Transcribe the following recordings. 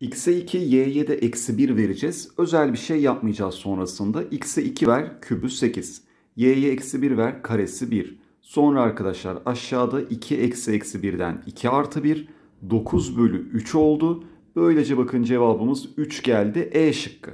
X'e 2, y'ye de eksi 1 vereceğiz. Özel bir şey yapmayacağız sonrasında. X'e 2 ver, kübü 8. Y'ye eksi 1 ver, karesi 1. Sonra arkadaşlar aşağıda 2 eksi eksi 1'den 2 artı 1. 9 bölü 3 oldu. Böylece bakın cevabımız 3 geldi. E şıkkı.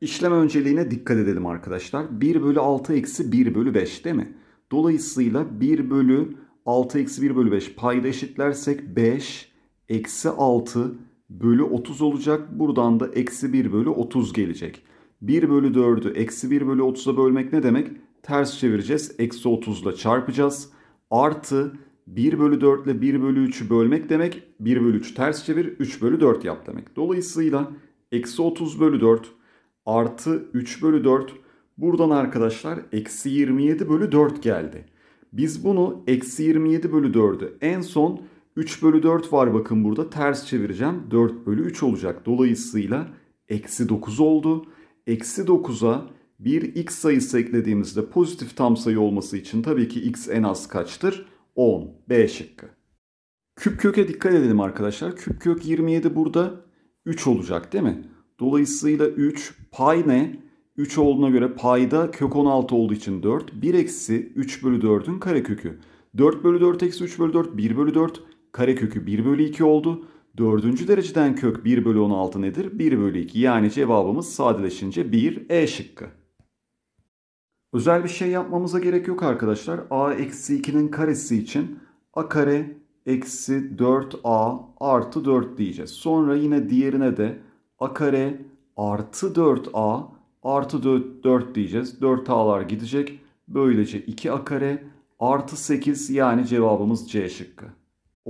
İşlem önceliğine dikkat edelim arkadaşlar. 1 bölü 6 eksi 1 bölü 5 değil mi? Dolayısıyla 1 bölü 6 eksi 1 bölü 5 payda eşitlersek 5 eksi 6 bölü 30 olacak. Buradan da eksi 1 bölü 30 gelecek. 1 bölü 4'ü eksi 1 bölü 30'a bölmek ne demek? Ters çevireceğiz. Eksi 30 ile çarpacağız. Artı 1 bölü 4 ile 1 bölü 3'ü bölmek demek. 1 bölü 3 ters çevir 3 bölü 4 yap demek. Dolayısıyla eksi 30 bölü 4 artı 3 bölü 4 buradan arkadaşlar eksi 27 bölü 4 geldi. Biz bunu eksi 27 bölü 4'ü en son 3 bölü 4 var bakın burada. Ters çevireceğim. 4 bölü 3 olacak. Dolayısıyla eksi 9 oldu. Eksi 9'a bir x sayısı eklediğimizde pozitif tam sayı olması için tabii ki x en az kaçtır? 10. B şıkkı. Küp köke dikkat edelim arkadaşlar. Küp kök 27 burada 3 olacak değil mi? Dolayısıyla 3 pay ne? 3 olduğuna göre payda kök 16 olduğu için 4. 1 eksi 3 bölü 4'ün karekökü. 4 bölü 4 eksi 3 bölü 4 1 bölü 4. Karekökü 1 bölü 2 oldu. Dördüncü dereceden kök 1 bölü 16 nedir? 1 bölü 2 yani cevabımız sadeleşince 1 E şıkkı. Özel bir şey yapmamıza gerek yok arkadaşlar. A eksi 2'nin karesi için A kare eksi 4A artı 4 diyeceğiz. Sonra yine diğerine de A kare artı 4A artı 4, 4 diyeceğiz. 4A'lar gidecek. Böylece 2A kare artı 8 yani cevabımız C şıkkı.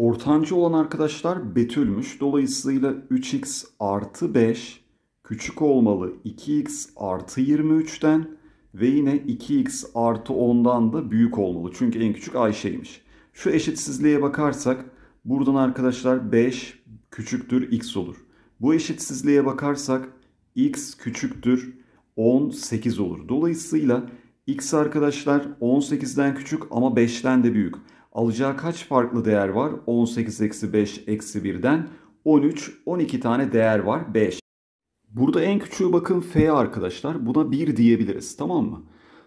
Ortancı olan arkadaşlar Betül'müş. Dolayısıyla 3x artı 5 küçük olmalı 2x artı 23'ten ve yine 2x artı 10'dan da büyük olmalı. Çünkü en küçük Ayşe'ymiş. Şu eşitsizliğe bakarsak buradan arkadaşlar 5 küçüktür x olur. Bu eşitsizliğe bakarsak x küçüktür 18 olur. Dolayısıyla x arkadaşlar 18'den küçük ama 5'ten de büyük. Alacağı kaç farklı değer var? 18 eksi 5 eksi 1'den 13, 12 tane değer var 5. Burada en küçüğü bakın f arkadaşlar. Buna 1 diyebiliriz tamam mı?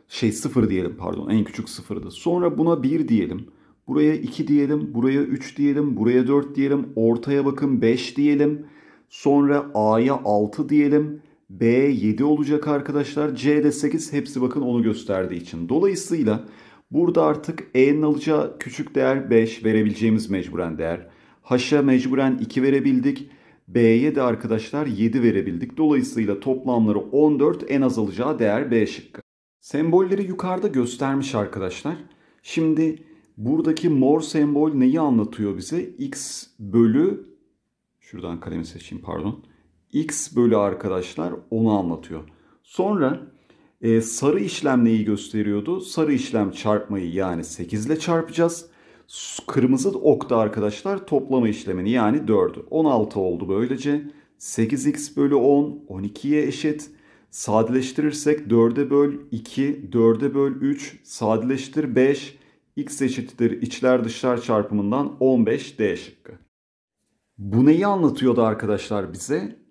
Şey 0 diyelim pardon en küçük 0'dı. Sonra buna 1 diyelim. Buraya 2 diyelim, buraya 3 diyelim, buraya 4 diyelim, ortaya bakın 5 diyelim. Sonra A'ya 6 diyelim. B 7 olacak arkadaşlar. C de 8 hepsi bakın onu gösterdiği için. Dolayısıyla Burada artık e'nin alacağı küçük değer 5 verebileceğimiz mecburen değer. H'a mecburen 2 verebildik. B'ye de arkadaşlar 7 verebildik. Dolayısıyla toplamları 14 en az alacağı değer B şıkkı. Sembolleri yukarıda göstermiş arkadaşlar. Şimdi buradaki mor sembol neyi anlatıyor bize? X bölü şuradan kalemi seçeyim pardon. X bölü arkadaşlar onu anlatıyor. Sonra e, sarı işlem neyi gösteriyordu? Sarı işlem çarpmayı yani 8 ile çarpacağız. Kırmızı ok da arkadaşlar toplama işlemini yani 4'ü. 16 oldu böylece. 8x bölü 10 12'ye eşit. Sadeleştirirsek 4'e böl 2, 4'e böl 3, sadeleştir 5. x eşittir içler dışlar çarpımından 15 d şıkkı. Bu neyi anlatıyordu arkadaşlar bize?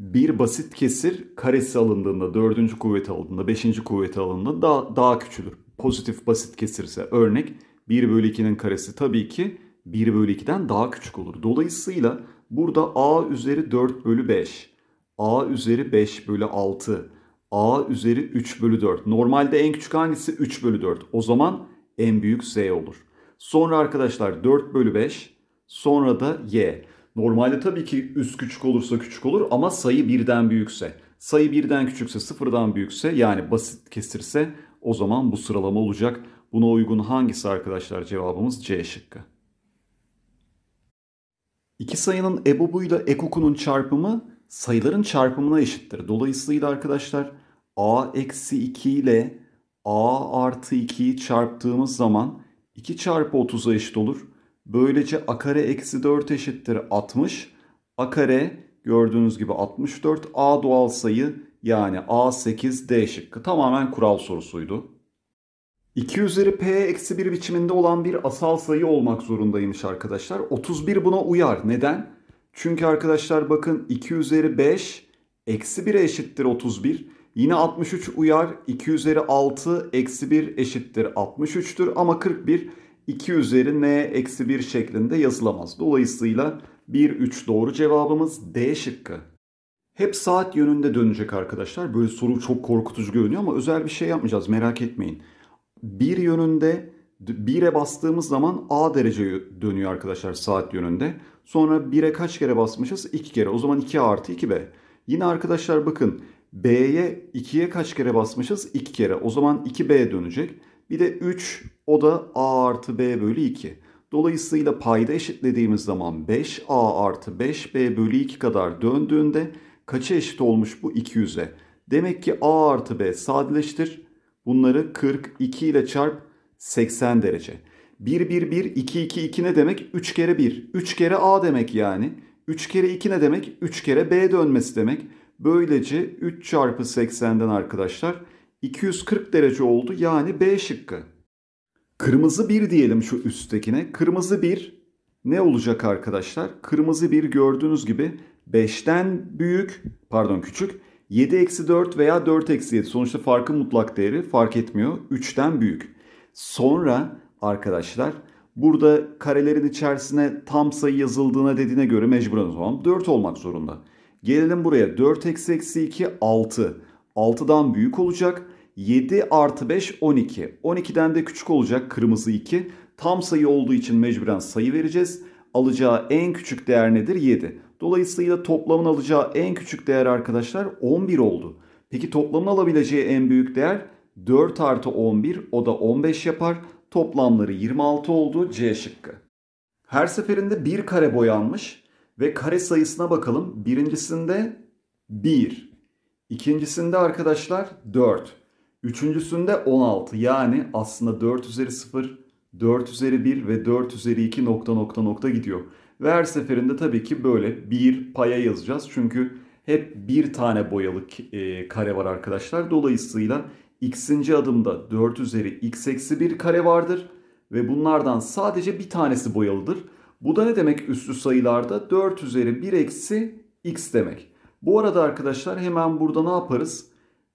bir basit kesir karesi alındığında, dördüncü kuvveti alındığında, beşinci kuvveti alındığında daha, daha küçülür. Pozitif basit kesirse örnek 1 bölü 2'nin karesi tabii ki 1 bölü 2'den daha küçük olur. Dolayısıyla burada a üzeri 4 bölü 5, a üzeri 5 bölü 6, a üzeri 3 bölü 4. Normalde en küçük hangisi? 3 bölü 4. O zaman en büyük z olur. Sonra arkadaşlar 4 bölü 5, sonra da y. Normalde tabii ki üst küçük olursa küçük olur ama sayı birden büyükse. Sayı birden küçükse sıfırdan büyükse yani basit kesirse o zaman bu sıralama olacak. Buna uygun hangisi arkadaşlar cevabımız C şıkkı. İki sayının ebobuyla ekokunun çarpımı sayıların çarpımına eşittir. Dolayısıyla arkadaşlar a eksi 2 ile a artı 2'yi çarptığımız zaman 2 çarpı 30'a eşit olur. Böylece a kare eksi 4 eşittir 60. A kare gördüğünüz gibi 64. A doğal sayı yani A8 D şıkkı. Tamamen kural sorusuydu. 2 üzeri P eksi 1 biçiminde olan bir asal sayı olmak zorundaymış arkadaşlar. 31 buna uyar. Neden? Çünkü arkadaşlar bakın 2 üzeri 5 eksi 1'e eşittir 31. Yine 63 uyar. 2 üzeri 6 eksi 1 eşittir 63'tür. Ama 41 2 üzeri n eksi 1 şeklinde yazılamaz. Dolayısıyla 1, 3 doğru cevabımız D şıkkı. Hep saat yönünde dönecek arkadaşlar. Böyle soru çok korkutucu görünüyor ama özel bir şey yapmayacağız merak etmeyin. Bir yönünde 1'e bastığımız zaman A derece dönüyor arkadaşlar saat yönünde. Sonra 1'e kaç kere basmışız? 2 kere. O zaman 2 artı 2B. Yine arkadaşlar bakın B'ye 2'ye kaç kere basmışız? 2 kere. O zaman 2B dönecek. Bir de 3 o da a artı b bölü 2. Dolayısıyla payda eşitlediğimiz zaman 5a artı 5b bölü 2 kadar döndüğünde kaça eşit olmuş bu 200'e? Demek ki a artı b sadeleştir. Bunları 42 ile çarp 80 derece. 1 1 1 2 2 2 ne demek? 3 kere 1. 3 kere a demek yani. 3 kere 2 ne demek? 3 kere b dönmesi demek. Böylece 3 çarpı 80'den arkadaşlar 240 derece oldu yani B şıkkı. Kırmızı 1 diyelim şu üsttekine. Kırmızı 1 ne olacak arkadaşlar? Kırmızı 1 gördüğünüz gibi 5'ten büyük pardon küçük 7 eksi 4 veya 4 eksi 7 sonuçta farkın mutlak değeri fark etmiyor. 3'ten büyük. Sonra arkadaşlar burada karelerin içerisine tam sayı yazıldığına dediğine göre mecburen o zaman 4 olmak zorunda. Gelelim buraya 4 eksi eksi 2 6. 6'dan büyük olacak. 7 artı 5 12. 12'den de küçük olacak kırmızı 2. Tam sayı olduğu için mecburen sayı vereceğiz. Alacağı en küçük değer nedir? 7. Dolayısıyla toplamın alacağı en küçük değer arkadaşlar 11 oldu. Peki toplamın alabileceği en büyük değer 4 artı 11 o da 15 yapar. Toplamları 26 oldu C şıkkı. Her seferinde bir kare boyanmış ve kare sayısına bakalım. Birincisinde 1. İkincisinde arkadaşlar 4. Üçüncüsünde 16 yani aslında 4 üzeri 0, 4 üzeri 1 ve 4 üzeri 2 nokta nokta nokta gidiyor. Ve her seferinde tabii ki böyle bir paya yazacağız. Çünkü hep bir tane boyalı e, kare var arkadaşlar. Dolayısıyla x'inci adımda 4 üzeri x eksi 1 kare vardır. Ve bunlardan sadece bir tanesi boyalıdır. Bu da ne demek üstü sayılarda? 4 üzeri 1 eksi x demek. Bu arada arkadaşlar hemen burada ne yaparız?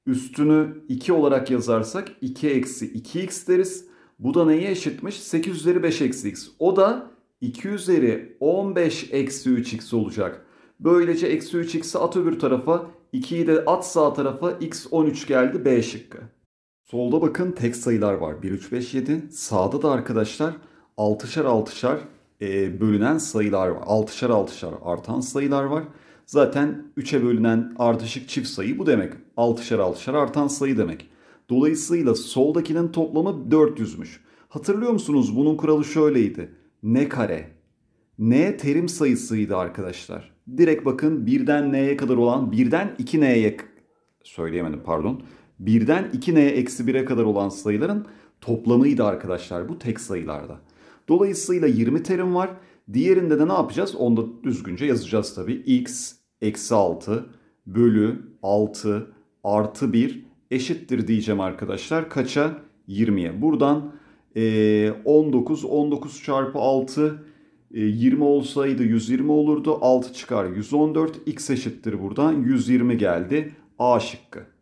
Üstünü 2 olarak yazarsak 2 eksi 2x deriz. Bu da neye eşitmiş? 8 üzeri 5 eksi x. O da 2 üzeri 15 eksi 3x olacak. Böylece eksi 3x'i at öbür tarafa 2'yi de at sağ tarafa x 13 geldi B şıkkı. Solda bakın tek sayılar var. 1, 3, 5, 7. Sağda da arkadaşlar 6'şar 6'şar e, bölünen sayılar var. 6'şar 6'şar artan sayılar var. Zaten 3'e bölünen ardışık çift sayı bu demek. 6'şar 6'şar artan sayı demek. Dolayısıyla soldakinin toplamı 400'müş. Hatırlıyor musunuz bunun kuralı şöyleydi. N kare. N terim sayısıydı arkadaşlar. Direkt bakın birden n'ye kadar olan birden 2n'ye söyleyemedim pardon. Birden 2n'ye eksi 1'e kadar olan sayıların toplamıydı arkadaşlar bu tek sayılarda. Dolayısıyla 20 terim var. Diğerinde de ne yapacağız? Onu da düzgünce yazacağız tabii. x eksi 6 bölü 6 artı 1 eşittir diyeceğim arkadaşlar. Kaça? 20'ye. Buradan e, 19, 19 çarpı 6 e, 20 olsaydı 120 olurdu. 6 çıkar 114. x eşittir buradan. 120 geldi. A şıkkı.